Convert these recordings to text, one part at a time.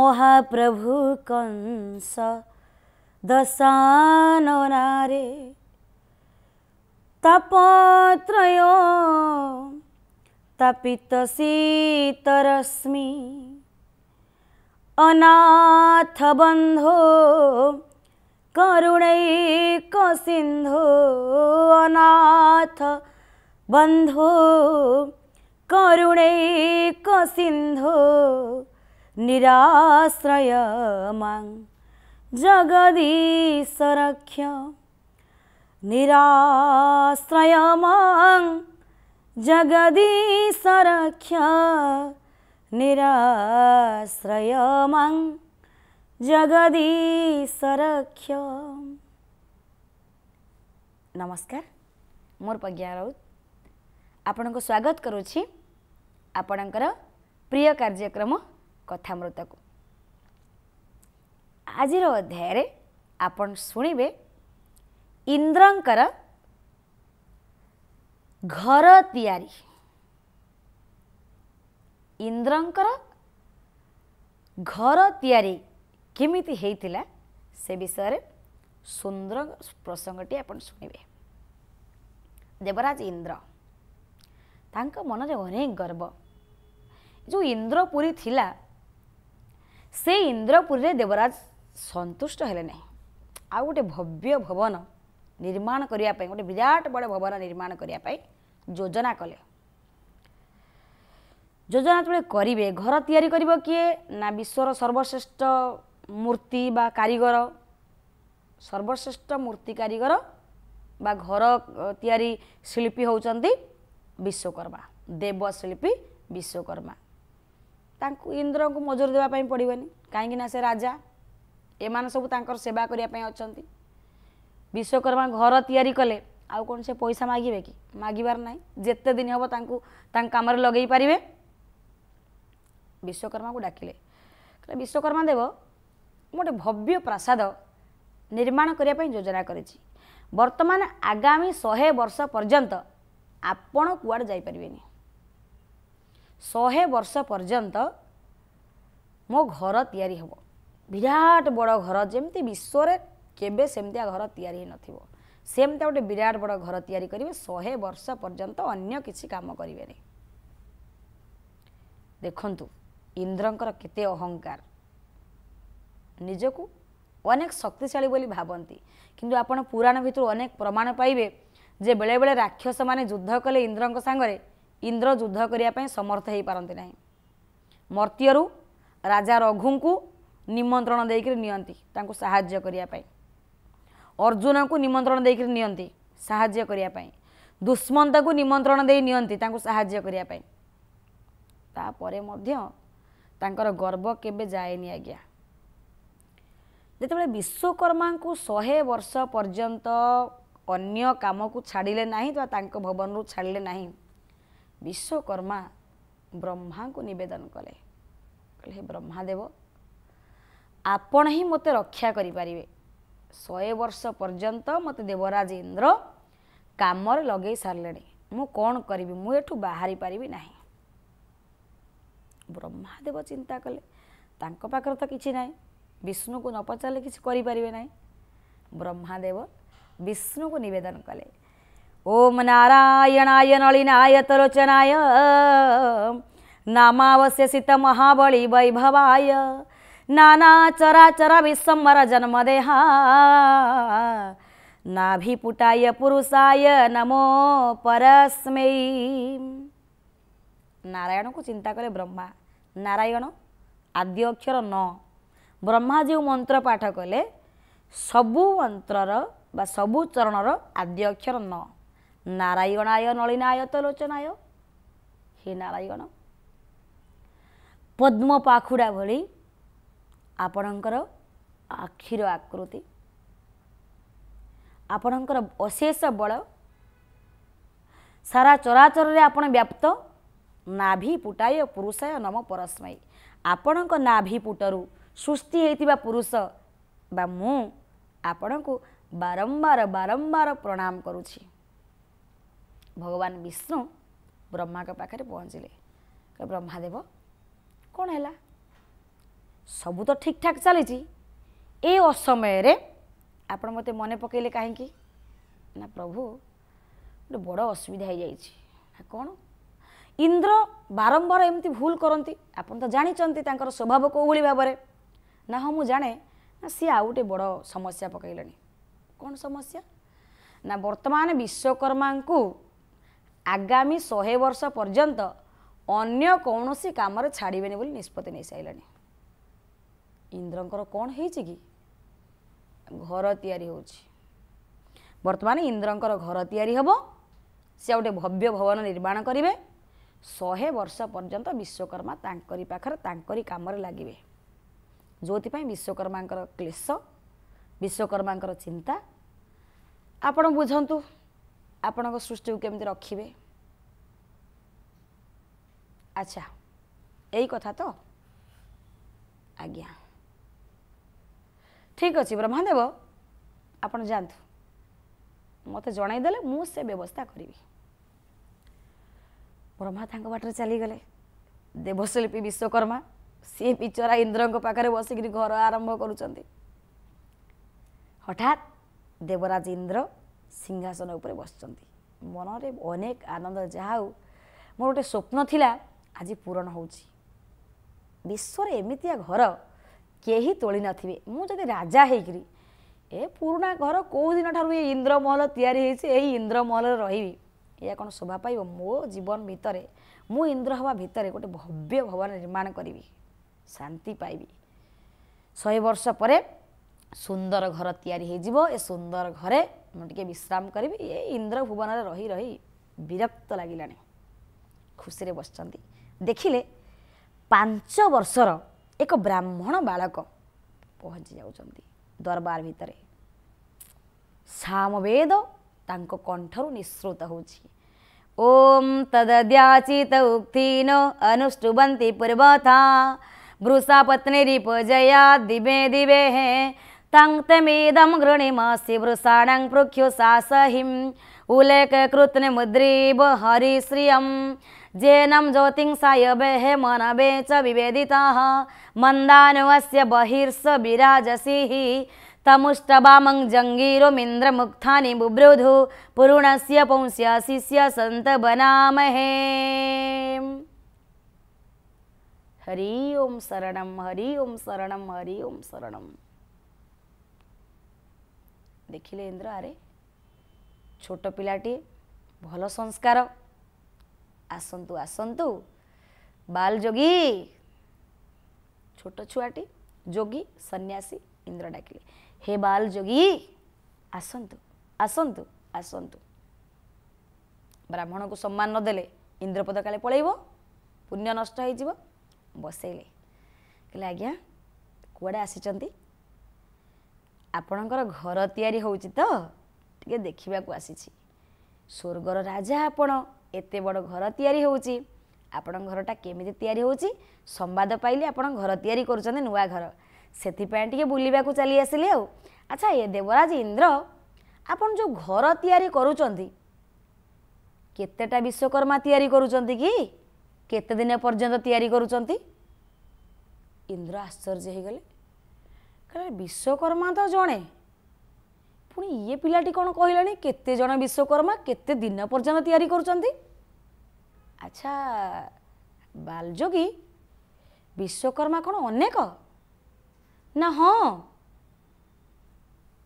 ମହାପ୍ରଭୁ କଂସ ଦଶାନନାରେ ତାପତ୍ରୟ ତାପିତ ଶୀତରଶ୍ମି अनाथ बंधु अनाथबन्धो सिंधु निराश्रयमाङ जगदी सराश्रयमाङ जगदीर निराश्रयमाङ जगदी नमस्कार म प्रज्ञा राउत आपणको स्वागत गरु आपणकर प्रिय कार्यक्रम କଥାମୃତକୁ ଆଜିର ଅଧ୍ୟାୟରେ ଆପଣ ଶୁଣିବେ ଇନ୍ଦ୍ରଙ୍କର ଘର ତିଆରି ଇନ୍ଦ୍ରଙ୍କର ଘର ତିଆରି କେମିତି ହେଇଥିଲା ସେ ବିଷୟରେ ସୁନ୍ଦର ପ୍ରସଙ୍ଗଟି ଆପଣ ଶୁଣିବେ ଦେବରାଜ ଇନ୍ଦ୍ର ତାଙ୍କ ମନରେ ଅନେକ ଗର୍ବ ଯେଉଁ ଇନ୍ଦ୍ରପୁରୀ ଥିଲା ସେ ଇନ୍ଦ୍ରପୁରୀରେ ଦେବରାଜ ସନ୍ତୁଷ୍ଟ ହେଲେ ନାହିଁ ଆଉ ଗୋଟେ ଭବ୍ୟ ଭବନ ନିର୍ମାଣ କରିବା ପାଇଁ ଗୋଟେ ବିରାଟ ବଡ଼ ଭବନ ନିର୍ମାଣ କରିବା ପାଇଁ ଯୋଜନା କଲେ ଯୋଜନା ଯେତେବେଳେ କରିବେ ଘର ତିଆରି କରିବ କିଏ ନା ବିଶ୍ୱର ସର୍ବଶ୍ରେଷ୍ଠ ମୂର୍ତ୍ତି ବା କାରିଗର ସର୍ବଶ୍ରେଷ୍ଠ ମୂର୍ତ୍ତି କାରିଗର ବା ଘର ତିଆରି ଶିଳ୍ପୀ ହେଉଛନ୍ତି ବିଶ୍ୱକର୍ମା ଦେବଶିଳ୍ପୀ ବିଶ୍ୱକର୍ମା ତାଙ୍କୁ ଇନ୍ଦ୍ରଙ୍କୁ ମଜୁରୀ ଦେବା ପାଇଁ ପଡ଼ିବନି କାହିଁକିନା ସେ ରାଜା ଏମାନେ ସବୁ ତାଙ୍କର ସେବା କରିବା ପାଇଁ ଅଛନ୍ତି ବିଶ୍ୱକର୍ମା ଘର ତିଆରି କଲେ ଆଉ କ'ଣ ସେ ପଇସା ମାଗିବେ କି ମାଗିବାର ନାହିଁ ଯେତେ ଦିନ ହେବ ତାଙ୍କୁ ତାଙ୍କ କାମରେ ଲଗେଇ ପାରିବେ ବିଶ୍ୱକର୍ମାକୁ ଡାକିଲେ କହିଲେ ବିଶ୍ୱକର୍ମା ଦେବ ମୁଁ ଗୋଟେ ଭବ୍ୟ ପ୍ରାସାଦ ନିର୍ମାଣ କରିବା ପାଇଁ ଯୋଜନା କରିଛି ବର୍ତ୍ତମାନ ଆଗାମୀ ଶହେ ବର୍ଷ ପର୍ଯ୍ୟନ୍ତ ଆପଣ କୁଆଡ଼େ ଯାଇପାରିବେନି शे बर्ष पर्यन्त म घर तिरी हे विराट बड घर जमि विश्वर केवी घर तिरि न सेमी गिराट बड घर तिरिबर्ष पर्यन्त अन्य कि काम देखु इन्द्रको केते अहङ्कार निजको अनेक शक्तिशा पनि भावी कि आण भित्र अनेक प्रमाण पाए बेला बेला राक्षसमा जुद्ध कले इन्द्रको सागर ଇନ୍ଦ୍ର ଯୁଦ୍ଧ କରିବା ପାଇଁ ସମର୍ଥ ହୋଇପାରନ୍ତି ନାହିଁ ମର୍ତ୍ତ୍ୟରୁ ରାଜା ରଘୁଙ୍କୁ ନିମନ୍ତ୍ରଣ ଦେଇକରି ନିଅନ୍ତି ତାଙ୍କୁ ସାହାଯ୍ୟ କରିବା ପାଇଁ ଅର୍ଜୁନଙ୍କୁ ନିମନ୍ତ୍ରଣ ଦେଇକରି ନିଅନ୍ତି ସାହାଯ୍ୟ କରିବା ପାଇଁ ଦୁଷ୍ମନ୍ତକୁ ନିମନ୍ତ୍ରଣ ଦେଇ ନିଅନ୍ତି ତାଙ୍କୁ ସାହାଯ୍ୟ କରିବା ପାଇଁ ତାପରେ ମଧ୍ୟ ତାଙ୍କର ଗର୍ବ କେବେ ଯାଏନି ଆଜ୍ଞା ଯେତେବେଳେ ବିଶ୍ୱକର୍ମାଙ୍କୁ ଶହେ ବର୍ଷ ପର୍ଯ୍ୟନ୍ତ ଅନ୍ୟ କାମକୁ ଛାଡ଼ିଲେ ନାହିଁ ବା ତାଙ୍କ ଭବନରୁ ଛାଡ଼ିଲେ ନାହିଁ ବିଶ୍ୱକର୍ମା ବ୍ରହ୍ମାଙ୍କୁ ନିବେଦନ କଲେ କହିଲେ ହେ ବ୍ରହ୍ମାଦେବ ଆପଣ ହିଁ ମୋତେ ରକ୍ଷା କରିପାରିବେ ଶହେ ବର୍ଷ ପର୍ଯ୍ୟନ୍ତ ମୋତେ ଦେବରାଜ ଇନ୍ଦ୍ର କାମରେ ଲଗେଇ ସାରିଲେଣି ମୁଁ କ'ଣ କରିବି ମୁଁ ଏଠୁ ବାହାରି ପାରିବି ନାହିଁ ବ୍ରହ୍ମାଦେବ ଚିନ୍ତା କଲେ ତାଙ୍କ ପାଖରେ ତ କିଛି ନାହିଁ ବିଷ୍ଣୁକୁ ନ ପଚାରିଲେ କିଛି କରିପାରିବେ ନାହିଁ ବ୍ରହ୍ମାଦେବ ବିଷ୍ଣୁକୁ ନିବେଦନ କଲେ ओम नारायणाय नलिनाय तरोचनाय नामावश्यसित महाबळी वैभवाय नानाचराचरा विसंवर जन्मदेहा नाभिपुटाय पुरुषाय नमो परस्मै नारायणको चिन्ता कले ब्रह्मा नारायण आद्य अक्षर न ब्रह्मा जो मन्त्र पाठ कले सबु मन्त्रर वा सबु चरणर आद्य अक्षर न ନାରାୟଣ ଆୟ ନଳିନାୟ ତ ଲୋଚନାୟ ହେ ନାରାୟଣ ପଦ୍ମ ପାଖୁଡ଼ା ଭଳି ଆପଣଙ୍କର ଆଖିର ଆକୃତି ଆପଣଙ୍କର ଅଶେଷ ବଳ ସାରା ଚରାଚରରେ ଆପଣ ବ୍ୟାପ୍ତ ନାଭି ପୁଟାୟ ପୁରୁଷାୟ ନମ ପରସ୍ମୟ ଆପଣଙ୍କ ନାଭି ପୁଟରୁ ସୃଷ୍ଟି ହେଇଥିବା ପୁରୁଷ ବା ମୁଁ ଆପଣଙ୍କୁ ବାରମ୍ବାର ବାରମ୍ବାର ପ୍ରଣାମ କରୁଛି ଭଗବାନ ବିଷ୍ଣୁ ବ୍ରହ୍ମାଙ୍କ ପାଖରେ ପହଞ୍ଚିଲେ କହିଲେ ବ୍ରହ୍ମାଦେବ କ'ଣ ହେଲା ସବୁ ତ ଠିକ୍ଠାକ୍ ଚାଲିଛି ଏ ଅସମୟରେ ଆପଣ ମୋତେ ମନେ ପକାଇଲେ କାହିଁକି ନା ପ୍ରଭୁ ଗୋଟେ ବଡ଼ ଅସୁବିଧା ହୋଇଯାଇଛି ନା କ'ଣ ଇନ୍ଦ୍ର ବାରମ୍ବାର ଏମିତି ଭୁଲ କରନ୍ତି ଆପଣ ତ ଜାଣିଛନ୍ତି ତାଙ୍କର ସ୍ୱଭାବ କେଉଁଭଳି ଭାବରେ ନା ହଁ ମୁଁ ଜାଣେ ନା ସିଏ ଆଉ ଗୋଟେ ବଡ଼ ସମସ୍ୟା ପକାଇଲେଣି କ'ଣ ସମସ୍ୟା ନା ବର୍ତ୍ତମାନ ବିଶ୍ୱକର୍ମାଙ୍କୁ ଆଗାମୀ ଶହେ ବର୍ଷ ପର୍ଯ୍ୟନ୍ତ ଅନ୍ୟ କୌଣସି କାମରେ ଛାଡ଼ିବେନି ବୋଲି ନିଷ୍ପତ୍ତି ନେଇସାରିଲେଣି ଇନ୍ଦ୍ରଙ୍କର କ'ଣ ହେଇଛି କି ଘର ତିଆରି ହେଉଛି ବର୍ତ୍ତମାନ ଇନ୍ଦ୍ରଙ୍କର ଘର ତିଆରି ହେବ ସେ ଗୋଟେ ଭବ୍ୟ ଭବନ ନିର୍ମାଣ କରିବେ ଶହେ ବର୍ଷ ପର୍ଯ୍ୟନ୍ତ ବିଶ୍ୱକର୍ମା ତାଙ୍କରି ପାଖରେ ତାଙ୍କରି କାମରେ ଲାଗିବେ ଯେଉଁଥିପାଇଁ ବିଶ୍ୱକର୍ମାଙ୍କର କ୍ଲେଶ ବିଶ୍ୱକର୍ମାଙ୍କର ଚିନ୍ତା ଆପଣ ବୁଝନ୍ତୁ ଆପଣଙ୍କ ସୃଷ୍ଟିକୁ କେମିତି ରଖିବେ ଆଚ୍ଛା ଏଇ କଥା ତ ଆଜ୍ଞା ଠିକ୍ ଅଛି ବ୍ରହ୍ମାଦେବ ଆପଣ ଯାଆନ୍ତୁ ମୋତେ ଜଣାଇଦେଲେ ମୁଁ ସେ ବ୍ୟବସ୍ଥା କରିବି ବ୍ରହ୍ମା ତାଙ୍କ ବାଟରେ ଚାଲିଗଲେ ଦେବଶିଳ୍ପୀ ବିଶ୍ୱକର୍ମା ସିଏ ପିଚରା ଇନ୍ଦ୍ରଙ୍କ ପାଖରେ ବସିକିରି ଘର ଆରମ୍ଭ କରୁଛନ୍ତି ହଠାତ୍ ଦେବରାଜ ଇନ୍ଦ୍ର ସିଂହାସନ ଉପରେ ବସିଛନ୍ତି ମନରେ ଅନେକ ଆନନ୍ଦ ଯାହା ହଉ ମୋର ଗୋଟେ ସ୍ୱପ୍ନ ଥିଲା ଆଜି ପୂରଣ ହେଉଛି ବିଶ୍ୱରେ ଏମିତିଆ ଘର କେହି ତୋଳିନଥିବେ ମୁଁ ଯଦି ରାଜା ହେଇକିରି ଏ ପୁରୁଣା ଘର କେଉଁଦିନ ଠାରୁ ଏ ଇନ୍ଦ୍ରମହଲ ତିଆରି ହେଇଛି ଏହି ଇନ୍ଦ୍ରମହଲରେ ରହିବି ଏହା କ'ଣ ଶୋଭା ପାଇବ ମୋ ଜୀବନ ଭିତରେ ମୁଁ ଇନ୍ଦ୍ର ହେବା ଭିତରେ ଗୋଟେ ଭବ୍ୟ ଭବନ ନିର୍ମାଣ କରିବି ଶାନ୍ତି ପାଇବି ଶହେ ବର୍ଷ ପରେ ସୁନ୍ଦର ଘର ତିଆରି ହୋଇଯିବ ଏ ସୁନ୍ଦର ଘରେ मुझे विश्राम करी ये इंद्र भुवन रही रही विरक्त लगला खुशी से बस देखिले पांच वर्षर एक ब्राह्मण बालक पहुँची जा दरबार भितर सामवेद कंठर निःसृत हो ओम तदद्याचित उक्ति अनुष्टुबंती पूर्वथा वृषा पत्नी रिपजया दिवे दिवे हैं वृषाण तङ्क्तमेदं गृणिमसि वृषाणं मुद्रीब उलेककृत्नमुद्रीब जैनम जेनं ज्योतिंसायबेः मनवे च विवेदिताः मन्दानुवस्य बहिर्स विराजसि हि तमुष्टवामं जङ्गीरुमिन्द्रमुक्तानि बुभ्रुधु पुरुणस्य पुंस्यशिष्य सन्त बनामहे हरि ओं शरण हरि ओं शरण हरि ओं शरण देखि इन्द्र आरे छोट पिटि भस्कार आसन्तु आसु बाल जोगी छोट छुवा जोगी सन्यासी इन्द्र डाकि हे बाल्गी आसन्तु आस आसु ब्राह्मणको सम्मान नदेले इन्द्रपद काले पैब पुण्य नष्टजेले कहिले आज्ञा कु ଆପଣଙ୍କର ଘର ତିଆରି ହେଉଛି ତ ଟିକେ ଦେଖିବାକୁ ଆସିଛି ସ୍ୱର୍ଗର ରାଜା ଆପଣ ଏତେ ବଡ଼ ଘର ତିଆରି ହେଉଛି ଆପଣଙ୍କ ଘରଟା କେମିତି ତିଆରି ହେଉଛି ସମ୍ବାଦ ପାଇଲି ଆପଣ ଘର ତିଆରି କରୁଛନ୍ତି ନୂଆ ଘର ସେଥିପାଇଁ ଟିକେ ବୁଲିବାକୁ ଚାଲି ଆସିଲି ଆଉ ଆଚ୍ଛା ଏ ଦେବରାଜ ଇନ୍ଦ୍ର ଆପଣ ଯେଉଁ ଘର ତିଆରି କରୁଛନ୍ତି କେତେଟା ବିଶ୍ୱକର୍ମା ତିଆରି କରୁଛନ୍ତି କି କେତେ ଦିନ ପର୍ଯ୍ୟନ୍ତ ତିଆରି କରୁଛନ୍ତି ଇନ୍ଦ୍ର ଆଶ୍ଚର୍ଯ୍ୟ ହୋଇଗଲେ କହିଲେ ବିଶ୍ୱକର୍ମା ତ ଜଣେ ପୁଣି ଇଏ ପିଲାଟି କ'ଣ କହିଲେଣି କେତେ ଜଣ ବିଶ୍ୱକର୍ମା କେତେ ଦିନ ପର୍ଯ୍ୟନ୍ତ ତିଆରି କରୁଛନ୍ତି ଆଚ୍ଛା ବାଲଯୋଗୀ ବିଶ୍ୱକର୍ମା କ'ଣ ଅନେକ ନା ହଁ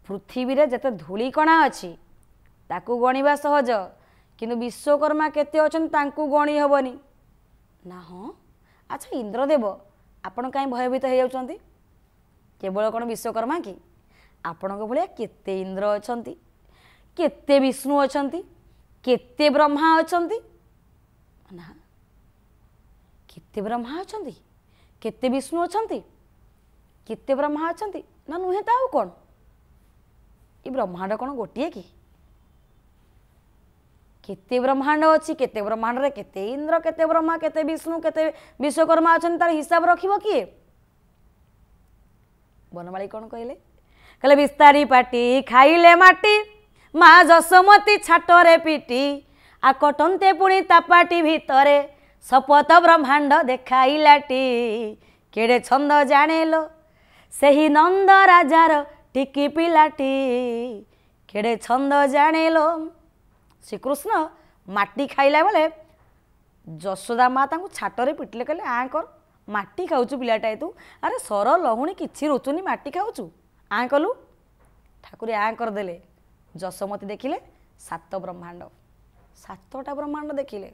ପୃଥିବୀରେ ଯେତେ ଧୂଳିକଣା ଅଛି ତାକୁ ଗଣିବା ସହଜ କିନ୍ତୁ ବିଶ୍ୱକର୍ମା କେତେ ଅଛନ୍ତି ତାଙ୍କୁ ଗଣି ହେବନି ନା ହଁ ଆଚ୍ଛା ଇନ୍ଦ୍ରଦେବ ଆପଣ କାହିଁ ଭୟଭୀତ ହୋଇଯାଉଛନ୍ତି କେବଳ କ'ଣ ବିଶ୍ୱକର୍ମା କି ଆପଣଙ୍କ ଭଳିଆ କେତେ ଇନ୍ଦ୍ର ଅଛନ୍ତି କେତେ ବିଷ୍ଣୁ ଅଛନ୍ତି କେତେ ବ୍ରହ୍ମା ଅଛନ୍ତି ନା କେତେ ବ୍ରହ୍ମା ଅଛନ୍ତି କେତେ ବିଷ୍ଣୁ ଅଛନ୍ତି କେତେ ବ୍ରହ୍ମା ଅଛନ୍ତି ନା ନୁହେଁ ତ ଆଉ କ'ଣ ଏ ବ୍ରହ୍ମାଣ୍ଡ କ'ଣ ଗୋଟିଏ କି କେତେ ବ୍ରହ୍ମାଣ୍ଡ ଅଛି କେତେ ବ୍ରହ୍ମାଣ୍ଡରେ କେତେ ଇନ୍ଦ୍ର କେତେ ବ୍ରହ୍ମା କେତେ ବିଷ୍ଣୁ କେତେ ବିଶ୍ୱକର୍ମା ଅଛନ୍ତି ତାର ହିସାବ ରଖିବ କିଏ ବନମାଳୀ କ'ଣ କହିଲେ କହିଲେ ବିସ୍ତାରି ପାଟି ଖାଇଲେ ମାଟି ମା ଯଶୋମତୀ ଛାଟରେ ପିଟି ଆକଟନ୍ତେ ପୁଣି ତାପାଟି ଭିତରେ ଶପଥ ବ୍ରହ୍ମାଣ୍ଡ ଦେଖାଇଲାଟି କେଡ଼େ ଛନ୍ଦ ଜାଣେଲ ସେହି ନନ୍ଦ ରାଜାର ଟିକି ପିଲାଟି କେଡ଼େ ଛନ୍ଦ ଜାଣେଲ ଶ୍ରୀକୃଷ୍ଣ ମାଟି ଖାଇଲା ବେଳେ ଯଶୋଦା ମା ତାଙ୍କୁ ଛାଟରେ ପିଟିଲେ କହିଲେ ଆଁ କର ମାଟି ଖାଉଛୁ ପିଲାଟାଏ ତୁ ଆରେ ସର ଲହୁଣୀ କିଛି ରୋଚୁନି ମାଟି ଖାଉଛୁ ଆଁ କଲୁ ଠାକୁରୀ ଆଁ କରିଦେଲେ ଯଶମତୀ ଦେଖିଲେ ସାତ ବ୍ରହ୍ମାଣ୍ଡ ସାତଟା ବ୍ରହ୍ମାଣ୍ଡ ଦେଖିଲେ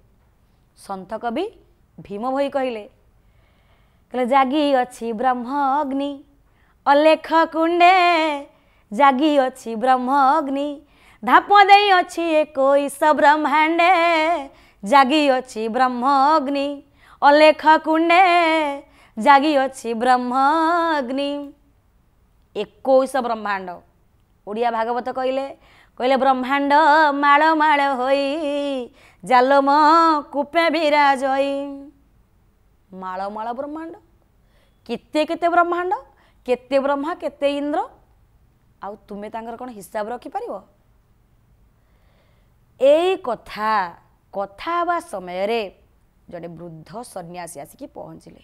ସନ୍ଥ କବି ଭୀମ ଭୋଇ କହିଲେ କହିଲେ ଜାଗି ଅଛି ବ୍ରହ୍ମ ଅଗ୍ନି ଅଲେଖ କୁଣ୍ଡେ ଜାଗି ଅଛି ବ୍ରହ୍ମ ଅଗ୍ନି ଧାପ ଦେଇ ଅଛି ଏକୋଇଶ ବ୍ରହ୍ମାଣ୍ଡେ ଜାଗି ଅଛି ବ୍ରହ୍ମ ଅଗ୍ନି ଅଲେଖ କୁଣ୍ଡେ ଜାଗି ଅଛି ବ୍ରହ୍ମଗ୍ନି ଏକୋଇଶ ବ୍ରହ୍ମାଣ୍ଡ ଓଡ଼ିଆ ଭାଗବତ କହିଲେ କହିଲେ ବ୍ରହ୍ମାଣ୍ଡ ମାଳ ମାଳ ହୋଇ ଜାଲମ କୁପେ ବିରାଜ ମାଳ ମାଳ ବ୍ରହ୍ମାଣ୍ଡ କେତେ କେତେ ବ୍ରହ୍ମାଣ୍ଡ କେତେ ବ୍ରହ୍ମା କେତେ ଇନ୍ଦ୍ର ଆଉ ତୁମେ ତାଙ୍କର କ'ଣ ହିସାବ ରଖିପାରିବ ଏଇ କଥା କଥା ହେବା ସମୟରେ ଜଣେ ବୃଦ୍ଧ ସନ୍ନ୍ୟାସୀ ଆସିକି ପହଞ୍ଚିଲେ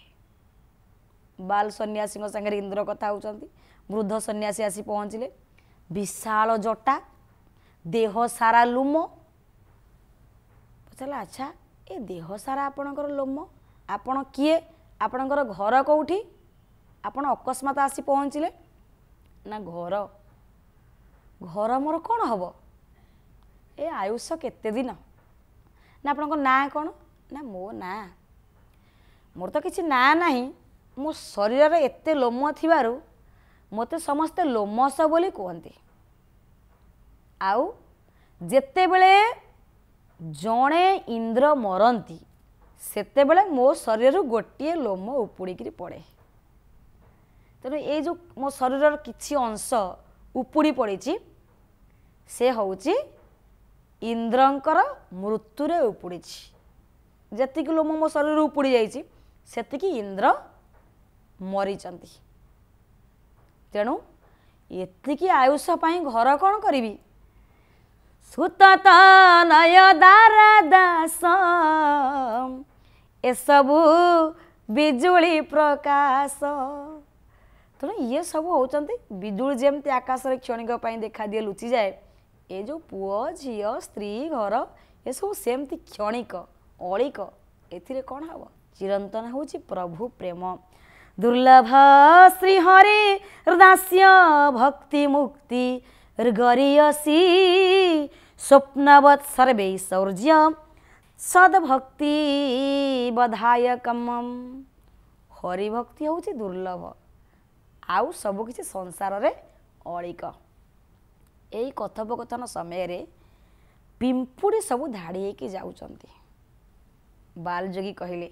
ବାଲ ସନ୍ନ୍ୟାସୀଙ୍କ ସାଙ୍ଗରେ ଇନ୍ଦ୍ର କଥା ହେଉଛନ୍ତି ବୃଦ୍ଧ ସନ୍ନ୍ୟାସୀ ଆସି ପହଞ୍ଚିଲେ ବିଶାଳ ଜଟା ଦେହ ସାରା ଲୁମ ପଚାରିଲା ଆଚ୍ଛା ଏ ଦେହ ସାରା ଆପଣଙ୍କର ଲୋମ ଆପଣ କିଏ ଆପଣଙ୍କର ଘର କେଉଁଠି ଆପଣ ଅକସ୍ମାତ ଆସି ପହଞ୍ଚିଲେ ନା ଘର ଘର ମୋର କ'ଣ ହେବ ଏ ଆୟୁଷ କେତେ ଦିନ ନା ଆପଣଙ୍କ ନାଁ କ'ଣ ନା ମୋ ନା ମୋର ତ କିଛି ନାଁ ନାହିଁ ମୋ ଶରୀରରେ ଏତେ ଲୋମ ଥିବାରୁ ମୋତେ ସମସ୍ତେ ଲୋମସ ବୋଲି କୁହନ୍ତି ଆଉ ଯେତେବେଳେ ଜଣେ ଇନ୍ଦ୍ର ମରନ୍ତି ସେତେବେଳେ ମୋ ଶରୀରରୁ ଗୋଟିଏ ଲୋମ ଉପୁଡ଼ିକିରି ପଡ଼େ ତେଣୁ ଏଇ ଯେଉଁ ମୋ ଶରୀରର କିଛି ଅଂଶ ଉପୁଡ଼ି ପଡ଼ିଛି ସେ ହେଉଛି ଇନ୍ଦ୍ରଙ୍କର ମୃତ୍ୟୁରେ ଉପୁଡ଼ିଛି ଯେତିକି ଲୋମ ମୋ ଶରୀରରୁ ଉପୁଡ଼ି ଯାଇଛି ସେତିକି ଇନ୍ଦ୍ର ମରିଛନ୍ତି ତେଣୁ ଏତିକି ଆୟୁଷ ପାଇଁ ଘର କ'ଣ କରିବି ସୁତ ଦାସ ଏସବୁ ବିଜୁଳି ପ୍ରକାଶ ତେଣୁ ଇଏ ସବୁ ହେଉଛନ୍ତି ବିଜୁଳି ଯେମିତି ଆକାଶରେ କ୍ଷଣିକ ପାଇଁ ଦେଖାଦିଏ ଲୁଚିଯାଏ ଏ ଯେଉଁ ପୁଅ ଝିଅ ସ୍ତ୍ରୀ ଘର ଏସବୁ ସେମିତି କ୍ଷଣିକ ଅଳିକ ଏଥିରେ କ'ଣ ହେବ ଚିରନ୍ତନ ହେଉଛି ପ୍ରଭୁ ପ୍ରେମ ଦୁର୍ଲଭ ଶ୍ରୀହରି ହୃଦାସ୍ୟ ଭକ୍ତି ମୁକ୍ତି ଗରିଅସି ସ୍ୱପ୍ନବତ୍ ସର୍ବୈ ସୌର୍ଯ୍ୟ ସଦ୍ଭକ୍ତି ବଧାୟକମ୍ ହରିଭକ୍ତି ହେଉଛି ଦୁର୍ଲଭ ଆଉ ସବୁ କିଛି ସଂସାରରେ ଅଳିକ ଏଇ କଥୋପକଥନ ସମୟରେ ପିମ୍ପୁଡ଼ି ସବୁ ଧାଡ଼ି ହେଇକି ଯାଉଛନ୍ତି ବାଲ ଯୋଗୀ କହିଲେ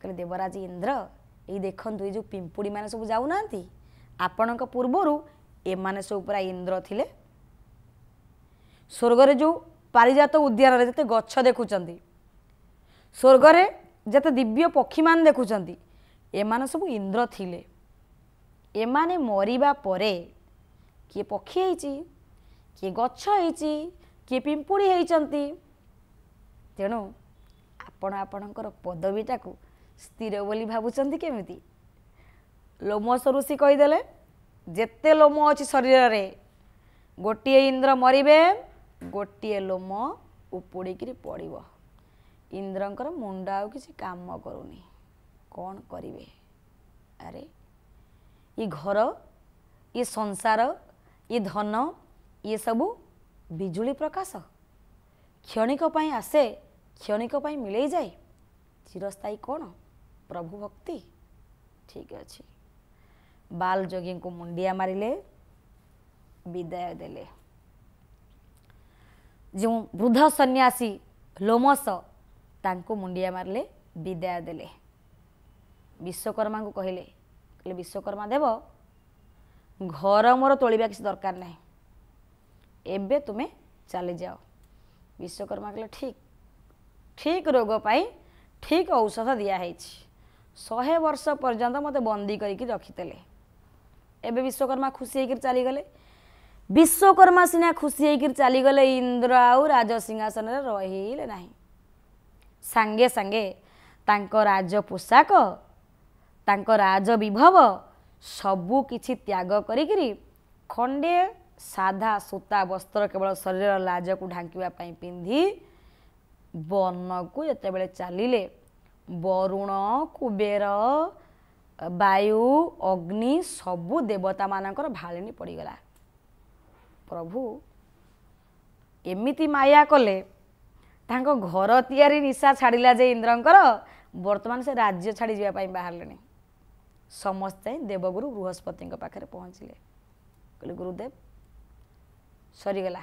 କହିଲେ ଦେବରାଜ ଇନ୍ଦ୍ର ଏଇ ଦେଖନ୍ତୁ ଏଇ ଯେଉଁ ପିମ୍ପୁଡ଼ିମାନେ ସବୁ ଯାଉନାହାନ୍ତି ଆପଣଙ୍କ ପୂର୍ବରୁ ଏମାନେ ସବୁ ପୁରା ଇନ୍ଦ୍ର ଥିଲେ ସ୍ୱର୍ଗରେ ଯେଉଁ ପାରିଜାତ ଉଦ୍ୟାନରେ ଯେତେ ଗଛ ଦେଖୁଛନ୍ତି ସ୍ୱର୍ଗରେ ଯେତେ ଦିବ୍ୟ ପକ୍ଷୀମାନେ ଦେଖୁଛନ୍ତି ଏମାନେ ସବୁ ଇନ୍ଦ୍ର ଥିଲେ ଏମାନେ ମରିବା ପରେ କିଏ ପକ୍ଷୀ ହେଇଛି କିଏ ଗଛ ହେଇଛି କିଏ ପିମ୍ପୁଡ଼ି ହେଇଛନ୍ତି ତେଣୁ ଆପଣ ଆପଣଙ୍କର ପଦବୀଟାକୁ ସ୍ଥିର ବୋଲି ଭାବୁଛନ୍ତି କେମିତି ଲୋମସ ଋଷି କହିଦେଲେ ଯେତେ ଲୋମ ଅଛି ଶରୀରରେ ଗୋଟିଏ ଇନ୍ଦ୍ର ମରିବେ ଗୋଟିଏ ଲୋମ ଉପୁଡ଼ିକିରି ପଡ଼ିବ ଇନ୍ଦ୍ରଙ୍କର ମୁଣ୍ଡ ଆଉ କିଛି କାମ କରୁନି କ'ଣ କରିବେ ଆରେ ଇ ଘର ଇ ସଂସାର ଇ ଧନ ଇଏ ସବୁ ବିଜୁଳି ପ୍ରକାଶ କ୍ଷଣିକ ପାଇଁ ଆସେ क्षणिक मिले जाए चिरस्थायी कौन प्रभु भक्ति ठीक अच्छे बाल जोगी को मुंडिया मारे विदाय दे जो वृद्ध सन्यासी लोमस मुंडिया मारे विदाय दे विश्वकर्मा को कहले कह विश्वकर्मा देव घर मोर तोलिया किसी दरकार नहीं तुम्हें चली जाओ विश्वकर्मा कह ठीक ଠିକ୍ ରୋଗ ପାଇଁ ଠିକ୍ ଔଷଧ ଦିଆହେଇଛି ଶହେ ବର୍ଷ ପର୍ଯ୍ୟନ୍ତ ମୋତେ ବନ୍ଦୀ କରିକି ରଖିଥିଲେ ଏବେ ବିଶ୍ୱକର୍ମା ଖୁସି ହେଇକିରି ଚାଲିଗଲେ ବିଶ୍ୱକର୍ମା ସିନା ଖୁସି ହେଇକିରି ଚାଲିଗଲେ ଇନ୍ଦ୍ର ଆଉ ରାଜସିଂହାସନରେ ରହିଲେ ନାହିଁ ସାଙ୍ଗେ ସାଙ୍ଗେ ତାଙ୍କ ରାଜ ପୋଷାକ ତାଙ୍କ ରାଜବିଭବ ସବୁ କିଛି ତ୍ୟାଗ କରିକିରି ଖଣ୍ଡେ ସାଧା ସୂତା ବସ୍ତ୍ର କେବଳ ଶରୀରର ଲାଜକୁ ଢାଙ୍କିବା ପାଇଁ ପିନ୍ଧି ବନକୁ ଯେତେବେଳେ ଚାଲିଲେ ବରୁଣ କୁବେର ବାୟୁ ଅଗ୍ନି ସବୁ ଦେବତାମାନଙ୍କର ଭାଳିଣି ପଡ଼ିଗଲା ପ୍ରଭୁ ଏମିତି ମାୟା କଲେ ତାଙ୍କ ଘର ତିଆରି ନିଶା ଛାଡ଼ିଲା ଯେ ଇନ୍ଦ୍ରଙ୍କର ବର୍ତ୍ତମାନ ସେ ରାଜ୍ୟ ଛାଡ଼ି ଯିବା ପାଇଁ ବାହାରିଲେଣି ସମସ୍ତେ ଦେବଗୁରୁ ବୃହସ୍ପତିଙ୍କ ପାଖରେ ପହଞ୍ଚିଲେ କହିଲେ ଗୁରୁଦେବ ସରିଗଲା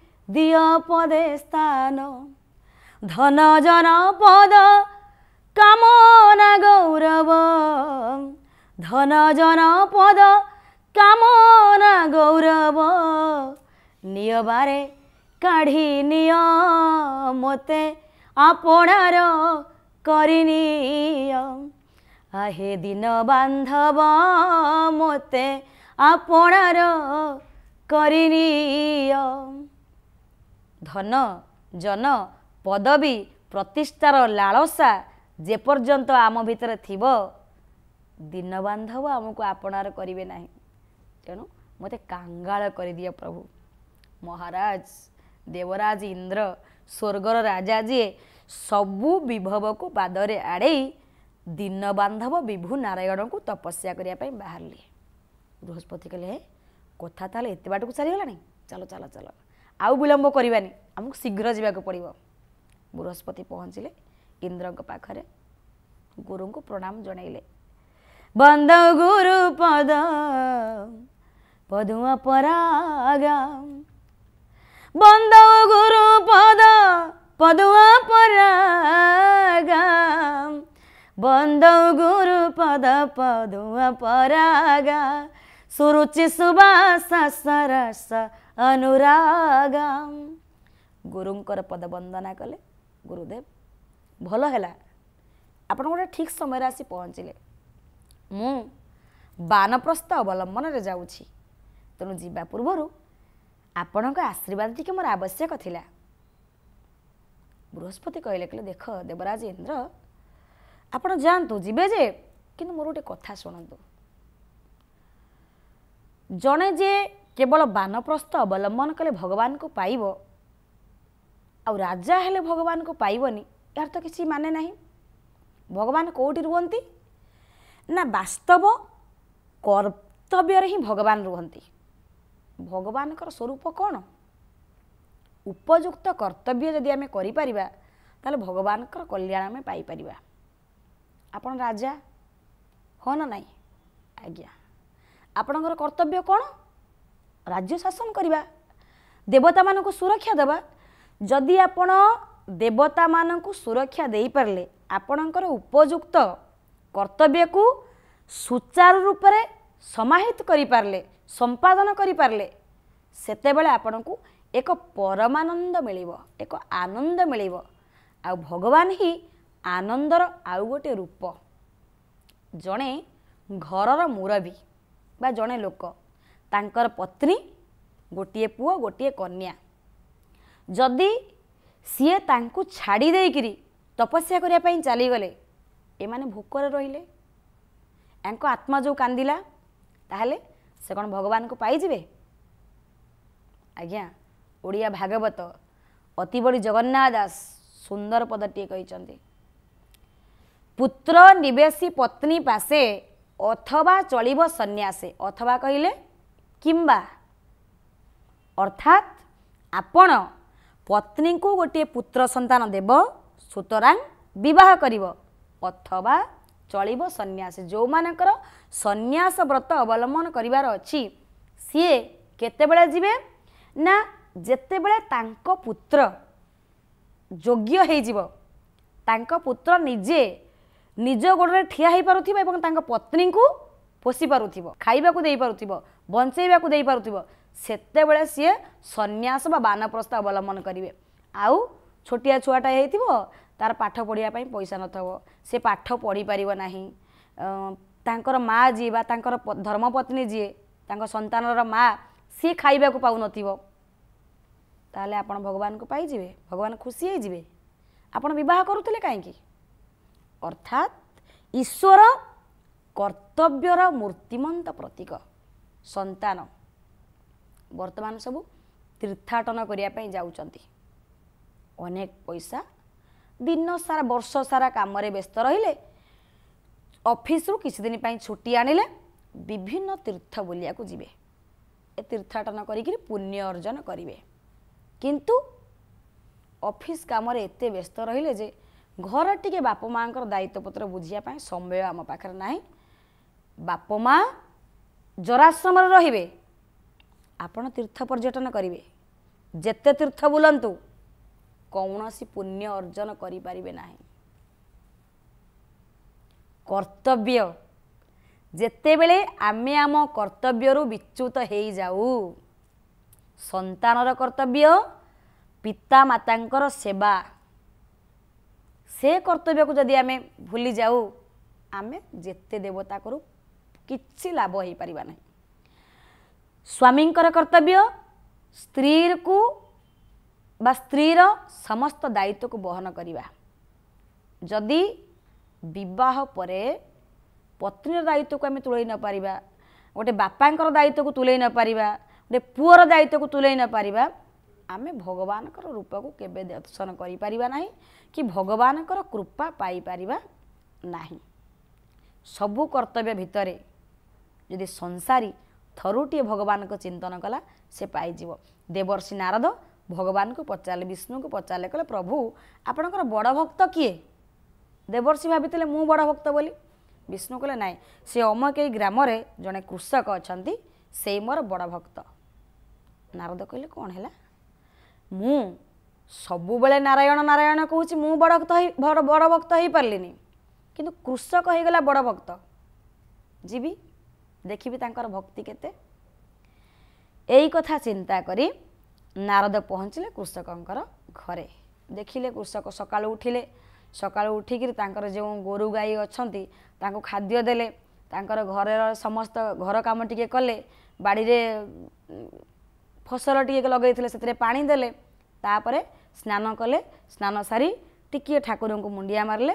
ଦିଅ ପଦେ ସ୍ଥାନ ଧନ ଜନ ପଦ କାମନା ଗୌରବ ଧନ ଜନ ପଦ କାମନା ଗୌରବ ନିୟବାରେ କାଢ଼ି ନିଅ ମୋତେ ଆପଣାର କରିନିଅ ଆହେ ଦିନ ବାନ୍ଧବ ମୋତେ ଆପଣାର କରିନିଅ ଧନ ଜନ ପଦବୀ ପ୍ରତିଷ୍ଠାର ଲାଳସା ଯେପର୍ଯ୍ୟନ୍ତ ଆମ ଭିତରେ ଥିବ ଦିନବାନ୍ଧବ ଆମକୁ ଆପଣାର କରିବେ ନାହିଁ ତେଣୁ ମୋତେ କାଙ୍ଗାଳ କରିଦିଅ ପ୍ରଭୁ ମହାରାଜ ଦେବରାଜ ଇନ୍ଦ୍ର ସ୍ୱର୍ଗର ରାଜା ଯିଏ ସବୁ ବିଭବକୁ ପାଦରେ ଆଡ଼େଇ ଦିନବାନ୍ଧବ ବିଭୁ ନାରାୟଣଙ୍କୁ ତପସ୍ୟା କରିବା ପାଇଁ ବାହାରିଲେ ବୃହସ୍ପତି କହିଲେ ହେ କଥା ତାହେଲେ ଏତେ ବାଟକୁ ଚାଲିଗଲାଣି ଚାଲ ଚାଲ ଚାଲ ଆଉ ବିଳମ୍ବ କରିବାନି ଆମକୁ ଶୀଘ୍ର ଯିବାକୁ ପଡ଼ିବ ବୃହସ୍ପତି ପହଞ୍ଚିଲେ ଇନ୍ଦ୍ରଙ୍କ ପାଖରେ ଗୁରୁଙ୍କୁ ପ୍ରଣାମ ଜଣାଇଲେ ବନ୍ଦ ଗୁରୁ ପଦ ପଦୁ ପରାଗା ବନ୍ଦ ଗୁରୁ ପଦ ପଦୁଆ ପରାଗା ବନ୍ଦ ଗୁରୁ ପଦ ପଦୁଆ ପରାଗା ସୁରୁଚି ସୁବାସ ସରସ ଅନୁରାଗମ୍ ଗୁରୁଙ୍କର ପଦବନ୍ଦନା କଲେ ଗୁରୁଦେବ ଭଲ ହେଲା ଆପଣ ଗୋଟେ ଠିକ୍ ସମୟରେ ଆସି ପହଞ୍ଚିଲେ ମୁଁ ବାନପ୍ରସ୍ଥ ଅବଲମ୍ବନରେ ଯାଉଛି ତେଣୁ ଯିବା ପୂର୍ବରୁ ଆପଣଙ୍କ ଆଶୀର୍ବାଦ ଟିକେ ମୋର ଆବଶ୍ୟକ ଥିଲା ବୃହସ୍ପତି କହିଲେ କହିଲେ ଦେଖ ଦେବରାଜ ଇନ୍ଦ୍ର ଆପଣ ଯାଆନ୍ତୁ ଯିବେ ଯେ କିନ୍ତୁ ମୋର ଗୋଟେ କଥା ଶୁଣନ୍ତୁ ଜଣେ ଯିଏ କେବଳ ବାନପ୍ରସ୍ଥ ଅବଲମ୍ବନ କଲେ ଭଗବାନଙ୍କୁ ପାଇବ ଆଉ ରାଜା ହେଲେ ଭଗବାନଙ୍କୁ ପାଇବନି ଏହାର ତ କିଛି ମାନେ ନାହିଁ ଭଗବାନ କେଉଁଠି ରୁହନ୍ତି ନା ବାସ୍ତବ କର୍ତ୍ତବ୍ୟରେ ହିଁ ଭଗବାନ ରୁହନ୍ତି ଭଗବାନଙ୍କର ସ୍ୱରୂପ କ'ଣ ଉପଯୁକ୍ତ କର୍ତ୍ତବ୍ୟ ଯଦି ଆମେ କରିପାରିବା ତାହେଲେ ଭଗବାନଙ୍କର କଲ୍ୟାଣ ଆମେ ପାଇପାରିବା ଆପଣ ରାଜା ହଁ ନା ନାହିଁ ଆଜ୍ଞା ଆପଣଙ୍କର କର୍ତ୍ତବ୍ୟ କ'ଣ ରାଜ୍ୟ ଶାସନ କରିବା ଦେବତାମାନଙ୍କୁ ସୁରକ୍ଷା ଦେବା ଯଦି ଆପଣ ଦେବତାମାନଙ୍କୁ ସୁରକ୍ଷା ଦେଇପାରିଲେ ଆପଣଙ୍କର ଉପଯୁକ୍ତ କର୍ତ୍ତବ୍ୟକୁ ସୁଚାରୁ ରୂପରେ ସମାହିତ କରିପାରିଲେ ସମ୍ପାଦନ କରିପାରିଲେ ସେତେବେଳେ ଆପଣଙ୍କୁ ଏକ ପରମାନନ୍ଦ ମିଳିବ ଏକ ଆନନ୍ଦ ମିଳିବ ଆଉ ଭଗବାନ ହିଁ ଆନନ୍ଦର ଆଉ ଗୋଟିଏ ରୂପ ଜଣେ ଘରର ମୁରବୀ ବା ଜଣେ ଲୋକ तांकर पत्नी गोटे पु गोट कन्या जति सिएता छाडिदेकरी रहिले एंको आत्मा जो को भगवान्को जिवे आज्ञा ओडिया भागवत अति बढी जगन्नाथ दास सुंदर पदटी पुत्र नी पत्नी पासे अथवा चल्यो सन्यासे अथवा कहिले କିମ୍ବା ଅର୍ଥାତ୍ ଆପଣ ପତ୍ନୀଙ୍କୁ ଗୋଟିଏ ପୁତ୍ର ସନ୍ତାନ ଦେବ ସୁତରାଂ ବିବାହ କରିବ ଅଥବା ଚଳିବ ସନ୍ନ୍ୟାସ ଯେଉଁମାନଙ୍କର ସନ୍ନ୍ୟାସ ବ୍ରତ ଅବଲମ୍ବନ କରିବାର ଅଛି ସିଏ କେତେବେଳେ ଯିବେ ନା ଯେତେବେଳେ ତାଙ୍କ ପୁତ୍ର ଯୋଗ୍ୟ ହୋଇଯିବ ତାଙ୍କ ପୁତ୍ର ନିଜେ ନିଜ ଗୋଡ଼ରେ ଠିଆ ହୋଇପାରୁଥିବ ଏବଂ ତାଙ୍କ ପତ୍ନୀଙ୍କୁ ପୋଷିପାରୁଥିବ ଖାଇବାକୁ ଦେଇପାରୁଥିବ बञ्चैवाक पारुथ्यो सतेबे सिए सन्यास वा बान प्रस्ताव अवलम्बन गरे आउट छुटाह थियो तार पाठ पढियाप पैसा नथो से पाठ पढिपार नै तर मा धर्मपत्नी जिए त सन्तर मा भगवान को पाइ भगवान खुसी जे आप बह गरे काहीँक अर्थात ईश्वर कर्तव्यर मूर्तिमंत प्रतीक ସନ୍ତାନ ବର୍ତ୍ତମାନ ସବୁ ତୀର୍ଥାଟନ କରିବା ପାଇଁ ଯାଉଛନ୍ତି ଅନେକ ପଇସା ଦିନ ସାରା ବର୍ଷ ସାରା କାମରେ ବ୍ୟସ୍ତ ରହିଲେ ଅଫିସରୁ କିଛି ଦିନ ପାଇଁ ଛୁଟି ଆଣିଲେ ବିଭିନ୍ନ ତୀର୍ଥ ବୁଲିବାକୁ ଯିବେ ଏ ତୀର୍ଥାଟନ କରିକିରି ପୁଣ୍ୟ ଅର୍ଜନ କରିବେ କିନ୍ତୁ ଅଫିସ କାମରେ ଏତେ ବ୍ୟସ୍ତ ରହିଲେ ଯେ ଘର ଟିକେ ବାପା ମାଆଙ୍କର ଦାୟିତ୍ୱପତ୍ର ବୁଝିବା ପାଇଁ ସମୟ ଆମ ପାଖରେ ନାହିଁ ବାପା ମାଆ ଜରାଶ୍ରମରେ ରହିବେ ଆପଣ ତୀର୍ଥ ପର୍ଯ୍ୟଟନ କରିବେ ଯେତେ ତୀର୍ଥ ବୁଲନ୍ତୁ କୌଣସି ପୁଣ୍ୟ ଅର୍ଜନ କରିପାରିବେ ନାହିଁ କର୍ତ୍ତବ୍ୟ ଯେତେବେଳେ ଆମେ ଆମ କର୍ତ୍ତବ୍ୟରୁ ବିଚ୍ୟୁତ ହୋଇଯାଉ ସନ୍ତାନର କର୍ତ୍ତବ୍ୟ ପିତାମାତାଙ୍କର ସେବା ସେ କର୍ତ୍ତବ୍ୟକୁ ଯଦି ଆମେ ଭୁଲିଯାଉ ଆମେ ଯେତେ ଦେବତା କରୁ କିଛି ଲାଭ ହୋଇପାରିବ ନାହିଁ ସ୍ୱାମୀଙ୍କର କର୍ତ୍ତବ୍ୟ ସ୍ତ୍ରୀକୁ ବା ସ୍ତ୍ରୀର ସମସ୍ତ ଦାୟିତ୍ୱକୁ ବହନ କରିବା ଯଦି ବିବାହ ପରେ ପତ୍ନୀର ଦାୟିତ୍ୱକୁ ଆମେ ତୁଳେଇ ନପାରିବା ଗୋଟେ ବାପାଙ୍କର ଦାୟିତ୍ୱକୁ ତୁଲେଇ ନପାରିବା ଗୋଟେ ପୁଅର ଦାୟିତ୍ୱକୁ ତୁଲେଇ ନପାରିବା ଆମେ ଭଗବାନଙ୍କର ରୂପକୁ କେବେ ଦର୍ଶନ କରିପାରିବା ନାହିଁ କି ଭଗବାନଙ୍କର କୃପା ପାଇପାରିବା ନାହିଁ ସବୁ କର୍ତ୍ତବ୍ୟ ଭିତରେ ଯଦି ସଂସାରୀ ଥରୁଟିଏ ଭଗବାନଙ୍କ ଚିନ୍ତନ କଲା ସେ ପାଇଯିବ ଦେବର୍ଷି ନାରଦ ଭଗବାନଙ୍କୁ ପଚାରିଲେ ବିଷ୍ଣୁଙ୍କୁ ପଚାରିଲେ କହିଲେ ପ୍ରଭୁ ଆପଣଙ୍କର ବଡ଼ ଭକ୍ତ କିଏ ଦେବର୍ଷି ଭାବିଥିଲେ ମୁଁ ବଡ଼ ଭକ୍ତ ବୋଲି ବିଷ୍ଣୁ କହିଲେ ନାହିଁ ସେ ଅମକେଇ ଗ୍ରାମରେ ଜଣେ କୃଷକ ଅଛନ୍ତି ସେଇ ମୋର ବଡ଼ ଭକ୍ତ ନାରଦ କହିଲେ କ'ଣ ହେଲା ମୁଁ ସବୁବେଳେ ନାରାୟଣ ନାରାୟଣ କହୁଛି ମୁଁ ବଡ଼ ଭକ୍ତ ହେଇ ବଡ଼ ବଡ଼ ଭକ୍ତ ହେଇପାରିଲିନି କିନ୍ତୁ କୃଷକ ହେଇଗଲା ବଡ଼ ଭକ୍ତ ଯିବି ଦେଖିବି ତାଙ୍କର ଭକ୍ତି କେତେ ଏଇ କଥା ଚିନ୍ତା କରି ନାରଦ ପହଞ୍ଚିଲେ କୃଷକଙ୍କର ଘରେ ଦେଖିଲେ କୃଷକ ସକାଳୁ ଉଠିଲେ ସକାଳୁ ଉଠିକିରି ତାଙ୍କର ଯେଉଁ ଗୋରୁ ଗାଈ ଅଛନ୍ତି ତାଙ୍କୁ ଖାଦ୍ୟ ଦେଲେ ତାଙ୍କର ଘରର ସମସ୍ତ ଘର କାମ ଟିକେ କଲେ ବାଡ଼ିରେ ଫସଲ ଟିକେ ଲଗେଇଥିଲେ ସେଥିରେ ପାଣି ଦେଲେ ତାପରେ ସ୍ନାନ କଲେ ସ୍ନାନ ସାରି ଟିକିଏ ଠାକୁରଙ୍କୁ ମୁଣ୍ଡିଆ ମାରିଲେ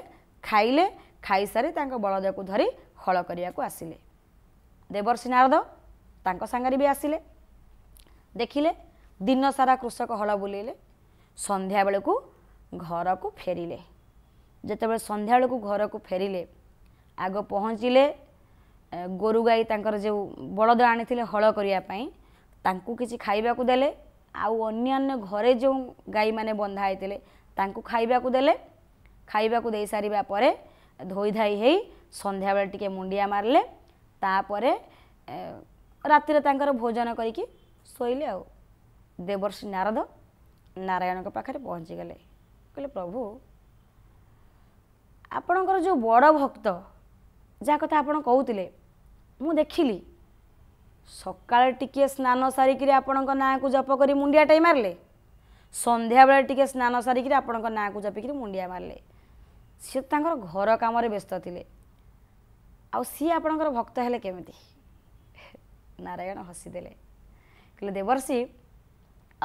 ଖାଇଲେ ଖାଇସାରି ତାଙ୍କ ବଳଦକୁ ଧରି ହଳ କରିବାକୁ ଆସିଲେ ଦେବର୍ଷି ନାରଦ ତାଙ୍କ ସାଙ୍ଗରେ ବି ଆସିଲେ ଦେଖିଲେ ଦିନସାରା କୃଷକ ହଳ ବୁଲେଇଲେ ସନ୍ଧ୍ୟାବେଳକୁ ଘରକୁ ଫେରିଲେ ଯେତେବେଳେ ସନ୍ଧ୍ୟାବେଳକୁ ଘରକୁ ଫେରିଲେ ଆଗ ପହଞ୍ଚିଲେ ଗୋରୁ ଗାଈ ତାଙ୍କର ଯେଉଁ ବଳଦ ଆଣିଥିଲେ ହଳ କରିବା ପାଇଁ ତାଙ୍କୁ କିଛି ଖାଇବାକୁ ଦେଲେ ଆଉ ଅନ୍ୟାନ୍ୟ ଘରେ ଯେଉଁ ଗାଈମାନେ ବନ୍ଧା ହୋଇଥିଲେ ତାଙ୍କୁ ଖାଇବାକୁ ଦେଲେ ଖାଇବାକୁ ଦେଇସାରିବା ପରେ ଧୋଇଧାଇ ହେଇ ସନ୍ଧ୍ୟାବେଳେ ଟିକିଏ ମୁଣ୍ଡିଆ ମାରିଲେ ତାପରେ ରାତିରେ ତାଙ୍କର ଭୋଜନ କରିକି ଶୋଇଲେ ଆଉ ଦେବର୍ଷି ନାରଦ ନାରାୟଣଙ୍କ ପାଖରେ ପହଞ୍ଚିଗଲେ କହିଲେ ପ୍ରଭୁ ଆପଣଙ୍କର ଯେଉଁ ବଡ଼ ଭକ୍ତ ଯାହା କଥା ଆପଣ କହୁଥିଲେ ମୁଁ ଦେଖିଲି ସକାଳେ ଟିକିଏ ସ୍ନାନ ସାରିକିରି ଆପଣଙ୍କ ନାଁକୁ ଜପ କରି ମୁଣ୍ଡିଆଟାଏ ମାରିଲେ ସନ୍ଧ୍ୟାବେଳେ ଟିକିଏ ସ୍ନାନ ସାରିକିରି ଆପଣଙ୍କ ନାଁକୁ ଜପିକିରି ମୁଣ୍ଡିଆ ମାରିଲେ ସେ ତାଙ୍କର ଘର କାମରେ ବ୍ୟସ୍ତ ଥିଲେ ଆଉ ସିଏ ଆପଣଙ୍କର ଭକ୍ତ ହେଲେ କେମିତି ନାରାୟଣ ହସିଦେଲେ କହିଲେ ଦେବର୍ଷି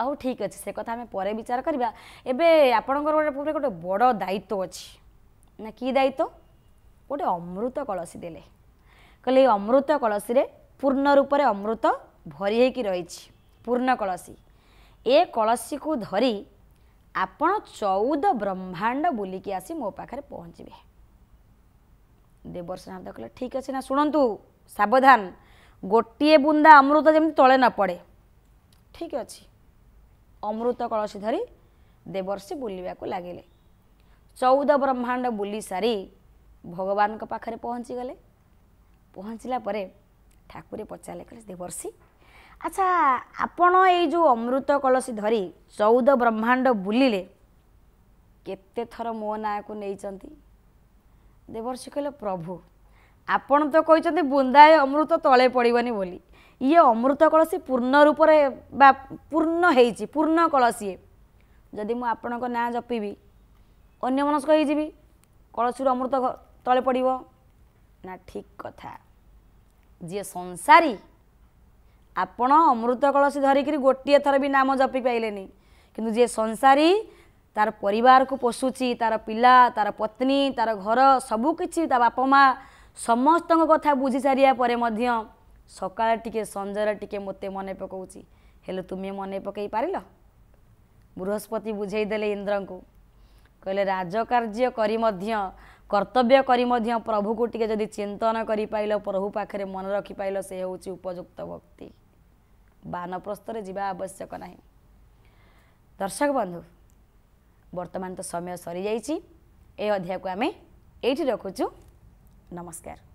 ଆଉ ଠିକ୍ ଅଛି ସେ କଥା ଆମେ ପରେ ବିଚାର କରିବା ଏବେ ଆପଣଙ୍କର ଗୋଟେ ପୁରା ଗୋଟେ ବଡ଼ ଦାୟିତ୍ୱ ଅଛି ନା କି ଦାୟିତ୍ୱ ଗୋଟେ ଅମୃତ କଳସୀ ଦେଲେ କହିଲେ ଏଇ ଅମୃତ କଳସୀରେ ପୂର୍ଣ୍ଣ ରୂପରେ ଅମୃତ ଭରି ହୋଇକି ରହିଛି ପୂର୍ଣ୍ଣ କଳସୀ ଏ କଳସୀକୁ ଧରି ଆପଣ ଚଉଦ ବ୍ରହ୍ମାଣ୍ଡ ବୁଲିକି ଆସି ମୋ ପାଖରେ ପହଞ୍ଚିବେ ଦେବର୍ଷନାଥ କହିଲେ ଠିକ୍ ଅଛି ନା ଶୁଣନ୍ତୁ ସାବଧାନ ଗୋଟିଏ ବୁନ୍ଦା ଅମୃତ ଯେମିତି ତଳେ ନ ପଡ଼େ ଠିକ୍ ଅଛି ଅମୃତ କଳସି ଧରି ଦେବର୍ଷି ବୁଲିବାକୁ ଲାଗିଲେ ଚଉଦ ବ୍ରହ୍ମାଣ୍ଡ ବୁଲି ସାରି ଭଗବାନଙ୍କ ପାଖରେ ପହଞ୍ଚିଗଲେ ପହଞ୍ଚିଲା ପରେ ଠାକୁରେ ପଚାରିଲେ କହିଲେ ଦେବର୍ଷି ଆଚ୍ଛା ଆପଣ ଏଇ ଯେଉଁ ଅମୃତ କଳସି ଧରି ଚଉଦ ବ୍ରହ୍ମାଣ୍ଡ ବୁଲିଲେ କେତେ ଥର ମୋ ନାଁକୁ ନେଇଛନ୍ତି ଦେବର୍ଷି କହିଲେ ପ୍ରଭୁ ଆପଣ ତ କହିଛନ୍ତି ବୁନ୍ଦାଏ ଅମୃତ ତଳେ ପଡ଼ିବନି ବୋଲି ଇଏ ଅମୃତ କଳସୀ ପୂର୍ଣ୍ଣ ରୂପରେ ବା ପୂର୍ଣ୍ଣ ହେଇଛି ପୂର୍ଣ୍ଣ କଳସୀ ଯଦି ମୁଁ ଆପଣଙ୍କ ନାଁ ଜପିବି ଅନ୍ୟ ମନସ୍କ ହେଇଯିବି କଳସୀରୁ ଅମୃତ ତଳେ ପଡ଼ିବ ନା ଠିକ୍ କଥା ଯିଏ ସଂସାରୀ ଆପଣ ଅମୃତ କଳସୀ ଧରିକିରି ଗୋଟିଏ ଥର ବି ନାମ ଜପି ପାଇଲେନି କିନ୍ତୁ ଯିଏ ସଂସାରୀ ତାର ପରିବାରକୁ ପୋଷୁଛି ତାର ପିଲା ତାର ପତ୍ନୀ ତାର ଘର ସବୁକିଛି ତା ବାପା ମା ସମସ୍ତଙ୍କ କଥା ବୁଝିସାରିବା ପରେ ମଧ୍ୟ ସକାଳେ ଟିକେ ସଞ୍ଜରେ ଟିକେ ମୋତେ ମନେ ପକାଉଛି ହେଲେ ତୁମେ ମନେ ପକାଇ ପାରିଲ ବୃହସ୍ପତି ବୁଝେଇ ଦେଲେ ଇନ୍ଦ୍ରଙ୍କୁ କହିଲେ ରାଜକାର୍ଯ୍ୟ କରି ମଧ୍ୟ କର୍ତ୍ତବ୍ୟ କରି ମଧ୍ୟ ପ୍ରଭୁକୁ ଟିକେ ଯଦି ଚିନ୍ତନ କରିପାରିଲ ପ୍ରଭୁ ପାଖରେ ମନେ ରଖିପାରିଲ ସେ ହେଉଛି ଉପଯୁକ୍ତ ଭକ୍ତି ବାନପ୍ରସ୍ତରେ ଯିବା ଆବଶ୍ୟକ ନାହିଁ ଦର୍ଶକ ବନ୍ଧୁ वर्तमान त समय सरी जाइछि ए अध्याय को हामी एठी रखुछु नमस्कार